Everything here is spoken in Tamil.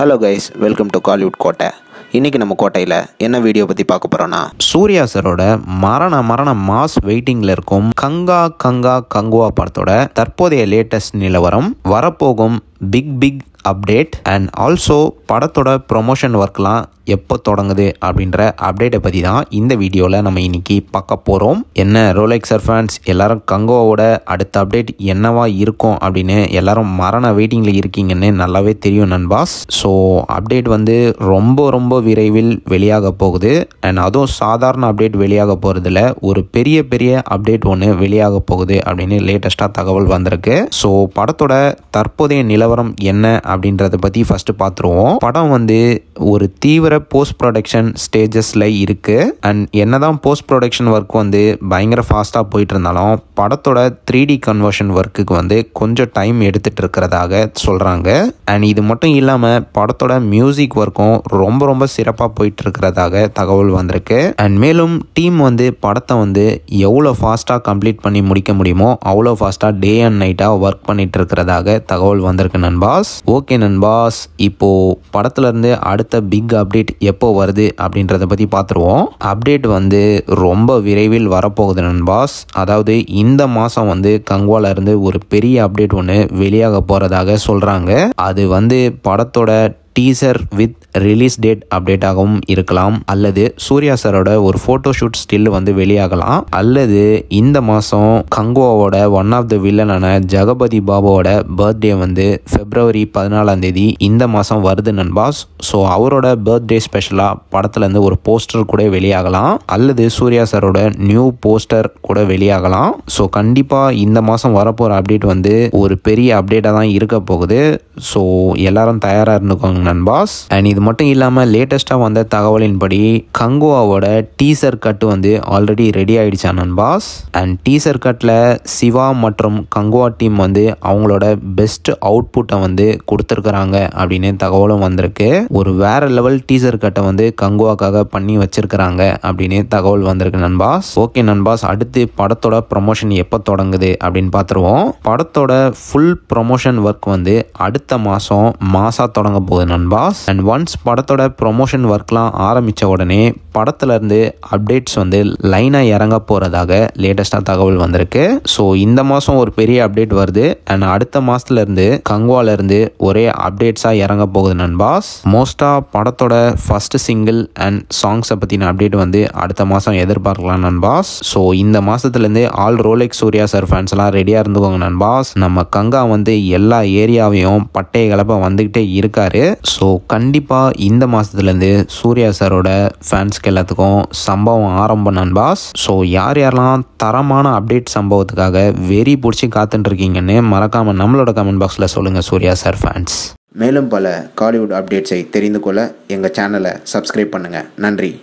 hello guys welcome to Kollywood கோட்டை இன்றைக்கி நம்ம கோட்டையில் என்ன வீடியோ பற்றி பார்க்க போகிறோன்னா சூர்யா சரோட மரண மரண மாஸ் வெயிட்டிங்கில் இருக்கும் கங்கா கங்கா கங்குவா படத்தோட தற்போதைய லேட்டஸ்ட் நிலவரம் வரப்போகும் big big update and also படத்தோட ப்ரொமோஷன் ஒர்க்லாம் எப்போ தொடங்குது அப்படின்ற அப்டேட்டை பற்றி தான் இந்த வீடியோவில் நம்ம இன்றைக்கி பார்க்க போகிறோம் என்ன ரோலெக்ஸ் ஃபேன்ஸ் எல்லாரும் கங்கோவோட அடுத்த அப்டேட் என்னவா இருக்கும் அப்படின்னு எல்லாரும் மரண வெயிட்டிங்கில் இருக்கீங்கன்னு நல்லாவே தெரியும் நண்பாஸ் ஸோ அப்டேட் வந்து ரொம்ப ரொம்ப விரைவில் வெளியாக போகுது அண்ட் அதுவும் சாதாரண அப்டேட் வெளியாக போகிறதுல ஒரு பெரிய பெரிய அப்டேட் ஒன்று வெளியாக போகுது அப்படின்னு லேட்டஸ்ட்டாக தகவல் வந்திருக்கு ஸோ படத்தோட தற்போதைய நிலவரம் என்ன அப்படின்றத பற்றி ஃபஸ்ட்டு பார்த்துருவோம் படம் வந்து ஒரு தீவிர போஸ்ட் ப்ரொடக்ஷன் ஸ்டேஜஸில் இருக்குது அண்ட் என்ன தான் போஸ்ட் ப்ரொடக்ஷன் ஒர்க் வந்து பயங்கர ஃபாஸ்ட்டாக போயிட்டு இருந்தாலும் படத்தோட த்ரீ டி கன்வர்ஷன் ஒர்க்குக்கு வந்து கொஞ்சம் டைம் எடுத்துகிட்டு இருக்கிறதாக சொல்கிறாங்க அண்ட் இது மட்டும் இல்லாமல் படத்தோட மியூசிக் ஒர்க்கும் ரொம்ப ரொம்ப சிறப்பாக போயிட்டு இருக்கிறதாக தகவல் வந்திருக்கு அண்ட் மேலும் டீம் வந்து படத்தை வந்து எவ்வளோ ஃபாஸ்ட்டாக கம்ப்ளீட் பண்ணி முடிக்க முடியுமோ அவ்வளோ ஃபாஸ்ட்டாக டே அண்ட் நைட்டாக ஒர்க் பண்ணிட்டு இருக்கிறதாக தகவல் வந்திருக்கு நண்பாஸ் ஓகே நண்பாஸ் இப்போது படத்துலேருந்து அடுத்த பிக் அப்டேட் அப்டேட் எப்போ வருது அப்படின்றத பற்றி பார்த்துருவோம் அப்டேட் வந்து ரொம்ப விரைவில் வரப்போகுது நண்பாஸ் அதாவது இந்த மாதம் வந்து கங்குவாலேருந்து ஒரு பெரிய அப்டேட் ஒன்று வெளியாக போகிறதாக சொல்கிறாங்க அது வந்து படத்தோட teaser with release date update ஆகவும் இருக்கலாம் அல்லது சூர்யா சரோட ஒரு ஃபோட்டோ ஷூட் ஸ்டில் வந்து வெளியாகலாம் அல்லது இந்த மாதம் கங்கோவோட ஒன் ஆஃப் த வில்லனான ஜெகபதி பாபாவோட பர்த்டே வந்து பிப்ரவரி பதினாலாம் தேதி இந்த மாதம் வருது நண்பாஸ் ஸோ அவரோட பர்த்டே ஸ்பெஷலாக படத்துலேருந்து ஒரு போஸ்டர் கூட வெளியாகலாம் அல்லது சூர்யா சாரோட நியூ போஸ்டர் கூட வெளியாகலாம் ஸோ கண்டிப்பாக இந்த மாதம் வரப்போகிற அப்டேட் வந்து ஒரு பெரிய அப்டேட்டாக தான் இருக்க போகுது ஸோ எல்லாரும் தயாராக இருந்துக்கோங்க நண்பாஸ் அண்ட் இது மட்டும் இல்லாமல் லேட்டஸ்ட்டாக வந்த தகவலின்படி கங்குவாவோட டீசர் கட் வந்து ஆல்ரெடி ரெடி ஆயிடுச்சா நண்பாஸ் அண்ட் டீசர் கட்டில் சிவா மற்றும் கங்குவா டீம் வந்து அவங்களோட பெஸ்ட் அவுட்புட்டை வந்து கொடுத்துருக்குறாங்க அப்படின்னு தகவலும் வந்திருக்கு ஒரு வேற லெவல் டீசர் கட்டை வந்து கங்குவாக்காக பண்ணி வச்சிருக்கிறாங்க அப்படின்னு தகவல் வந்திருக்கு நண்பாஸ் ஓகே நண்பாஸ் அடுத்து படத்தோட ப்ரொமோஷன் எப்போ தொடங்குது அப்படின்னு பார்த்துருவோம் படத்தோட ஃபுல் ப்ரொமோஷன் ஒர்க் வந்து அடுத்த மாதம் மாசா தொடங்க போகுது பாஸ் அண்ட் ஒன்ஸ் படத்தோட ப்ரொமோஷன் ஒர்க்லாம் ஆரம்பித்த உடனே படத்துலேருந்து அப்டேட்ஸ் வந்து லைனாக இறங்க போகிறதாக லேட்டஸ்ட்டாக தகவல் வந்திருக்கு ஸோ இந்த மாதம் ஒரு பெரிய அப்டேட் வருது அண்ட் அடுத்த மாதத்துலேருந்து கங்குவாலேருந்து ஒரே அப்டேட்ஸாக இறங்க போகுது நண்பாஸ் மோஸ்ட்டாக படத்தோட ஃபர்ஸ்ட் சிங்கிள் அண்ட் சாங்ஸை பற்றின அப்டேட் வந்து அடுத்த மாதம் எதிர்பார்க்கலாம் நண்பாஸ் ஸோ இந்த மாதத்துலேருந்து all Rolex Suriya sir fans எல்லாம் ரெடியாக இருந்துக்கோங்க நண்பாஸ் நம்ம கங்கா வந்து எல்லா ஏரியாவையும் பட்டைய கலப்ப வந்துக்கிட்டே இருக்காரு ஸோ கண்டிப்பாக இந்த மாதத்துலேருந்து சூர்யா சாரோட ஃபேன்ஸ் எல்லாத்துக்கும் சம்பவம் ஆரம்ப நண்பாஸ் ஸோ யார் யாரெல்லாம் தரமான அப்டேட் சம்பவத்துக்காக வெறி பிடிச்சி காத்துட்டு இருக்கீங்கன்னு மறக்காமல் நம்மளோட கமெண்ட் பாக்ஸில் சொல்லுங்க சூர்யா சார் ஃபேன்ஸ் மேலும் பல காலிவுட் அப்டேட்ஸை தெரிந்து கொள்ள எங்கள் சேனலை சப்ஸ்கிரைப் பண்ணுங்கள் நன்றி